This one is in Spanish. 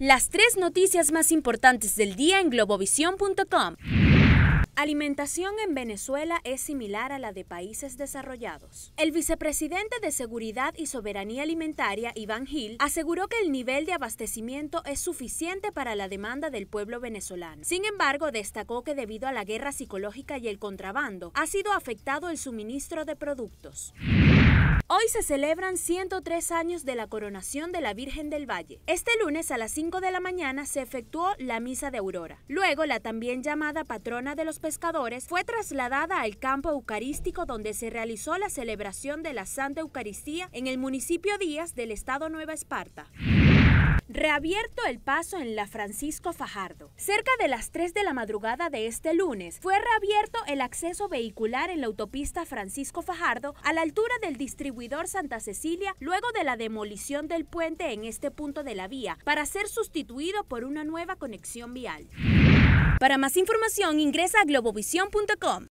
Las tres noticias más importantes del día en globovisión.com. Alimentación en Venezuela es similar a la de países desarrollados. El vicepresidente de Seguridad y Soberanía Alimentaria, Iván Gil, aseguró que el nivel de abastecimiento es suficiente para la demanda del pueblo venezolano. Sin embargo, destacó que debido a la guerra psicológica y el contrabando, ha sido afectado el suministro de productos. Hoy se celebran 103 años de la coronación de la Virgen del Valle. Este lunes a las 5 de la mañana se efectuó la misa de Aurora. Luego, la también llamada patrona de los pescadores fue trasladada al campo eucarístico donde se realizó la celebración de la Santa Eucaristía en el municipio Díaz del estado Nueva Esparta reabierto el paso en la Francisco Fajardo. Cerca de las 3 de la madrugada de este lunes, fue reabierto el acceso vehicular en la autopista Francisco Fajardo a la altura del distribuidor Santa Cecilia luego de la demolición del puente en este punto de la vía para ser sustituido por una nueva conexión vial. Para más información ingresa a globovision.com.